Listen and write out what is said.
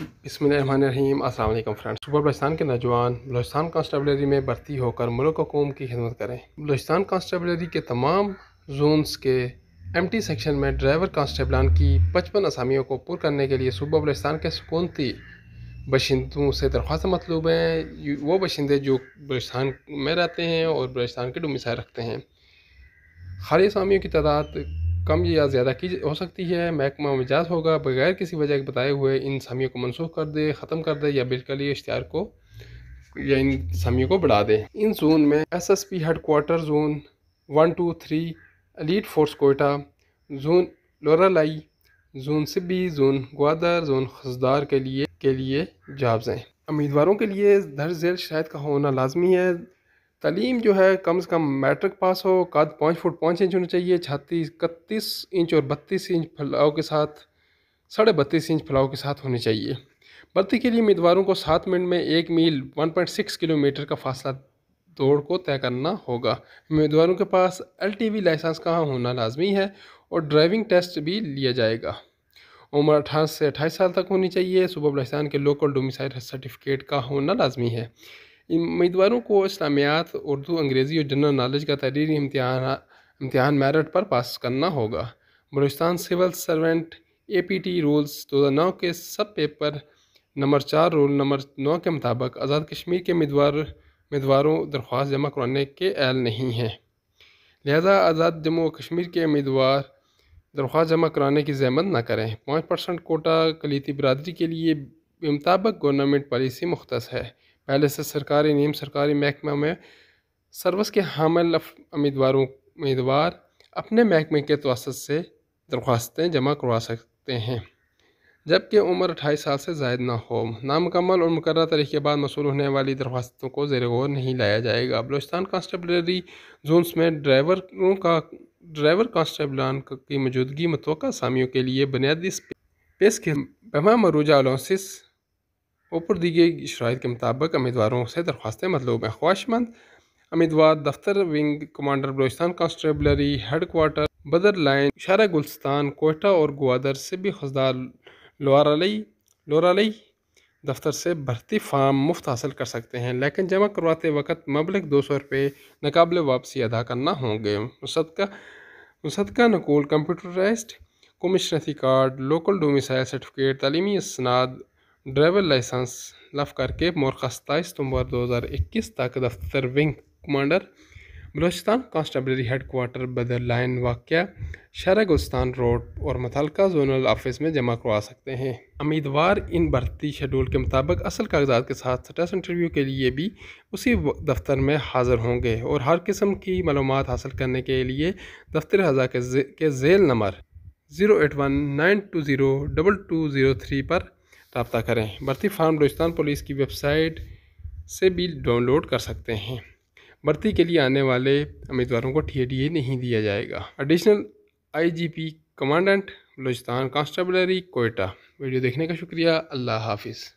बसमीम असल फ्रेंड्स सुबह बलोचिस्तान के नौजवान बलोचिस्तान कॉन्स्टेबलरी में भर्ती होकर मुल्क कौम की खिदमत करें बलोचिस्तान कॉन्स्टेबलरी के तमाम जोन्स के एम टी सेक्शन में ड्राइवर कॉन्स्टेबलान की पचपन असामियों को पुर करने के लिए सूबा बलोचिस्तान के सुकूनती बशिंदों से दरख्वास्त मतलूब हैं वो बशिंदे जो बलोचिस्तान में रहते हैं और बलोचिस्तान के डुमिसाइल रखते हैं खाली असामियों की तादाद कम या ज़्यादा की हो सकती है महकमा मिजाज होगा बगैर किसी वजह के बताए हुए इन सामियों को मनसूख कर दे ख़त्म कर दे या बिल्कुल ही इश्तार को या इन सामियों को बढ़ा दे इन जोन में S S P headquarter zone one two three elite force Quetta zone Loralai zone Sibi zone Gwadar zone Khuzdar के लिए के लिए जाब्ज हैं उम्मीदवारों के लिए दर्ज झेल शायद का होना लाजमी है तलीम जो है कम से कम मैट्रिक पास हो कद पाँच फुट पाँच इंच होना चाहिए छाती इकतीस इंच और बत्तीस इंच फैलाव के साथ साढ़े बत्तीस इंच फैलाव के साथ होनी चाहिए भर्ती के लिए उम्मीदवारों को सात मिनट में एक मील 1.6 किलोमीटर का फासला दौड़ को तय करना होगा उम्मीदवारों के पास एल लाइसेंस का होना लाजमी है और ड्राइविंग टेस्ट भी लिया जाएगा उम्र अठारह से अट्ठाईस साल तक होनी चाहिए सुबह लाइसान के लोकल डोमिसाइल सर्टिफिकेट का होना लाजमी है उम्मीदवारों को इस्लामियात उर्दू अंग्रेज़ी और जनरल नॉलेज का तहरीरी इम्तहान इम्तहान मेरिट पर पास करना होगा Balochistan civil servant A P T rules दो हज़ार नौ के सब पेपर नंबर चार रोल नंबर नौ के मुताबिक आज़ाद कश्मीर के उम्मीदवार उम्मीदवारों दरख्वास्त जमा करवाने के अहल नहीं हैं लिहाजा आज़ाद जम्मू और कश्मीर के उम्मीदवार दरख्वास्त जमा कराने की जहमत ना करें पाँच परसेंट कोटा कलीति बरदरी के लिए मुताबिक गवर्नमेंट पॉलिसी मुख्त है पहले से सरकारी नीम सरकारी महकमा में सर्विस के हामिल उम्मीदवारों उम्मीदवार अपने महकमे के तोसत से दरख्वास्तें जमा करवा सकते हैं जबकि उम्र अट्ठाईस साल से जायद ना हो नामकमल और मुकर तरीके के बाद मसूल होने वाली दरख्वास्तों को जेर गौर नहीं लाया जाएगा बलोचिस्तान कॉन्स्टेबलरी जोनस में ड्राइवरों का ड्राइवर कॉन्स्टेबलान की मौजूदगी मतवक़ा सामियों के लिए बुनियादी पेस के पैमा मरूजा अलोसिस ऊपर दी गई शराइ के मुताबिक उम्मीदवारों से दरख्वास्तें मतलूब हैं ख्वाहिशमंद उम्मीदवार दफ्तर wing commander Balochistan constabulary headquarter Badar line Shahra Gulistan Quetta और ग्वादर से भी खजदार लोरालई लोरालई दफ्तर से भर्ती फार्म मुफ्त हासिल कर सकते हैं लेकिन जमा करवाते वक्त मबलिक दो सौ रुपये नकाबले वापसी अदा करना होंगे मुसदका मुसदका नकूल कंप्यूटराइज्ड कमिश्नरी कार्ड लोकल डोमिसाइल सर्टिफिकेट तलीमी इसनाद ड्राइवर लाइसेंस लफ करके मोरखा सताईस सितम्बर दो हज़ार इक्कीस तक दफ्तर wing commander Balochistan constabulary headquarter Badar line वाक़ शरा गुस्तान रोड और मतलका जोनल ऑफिस में जमा करवा सकते हैं उम्मीदवार इन भर्ती शेड्यूल के मुताबिक असल कागजात के साथ स्टेस इंटरव्यू के लिए भी उसी दफ्तर में हाजिर होंगे और हर किस्म की मालूम हासिल करने के लिए दफ्तर हजा के जेल number zero eight one nine two zero double two zero three पर रबता करें भर्ती फार्म बलूचिस्तान पुलिस की वेबसाइट से भी डाउनलोड कर सकते हैं भर्ती के लिए आने वाले उम्मीदवारों को टी नहीं दिया जाएगा additional IGP commandant Balochistan constabulary Quetta video देखने का शुक्रिया अल्लाह हाफिज़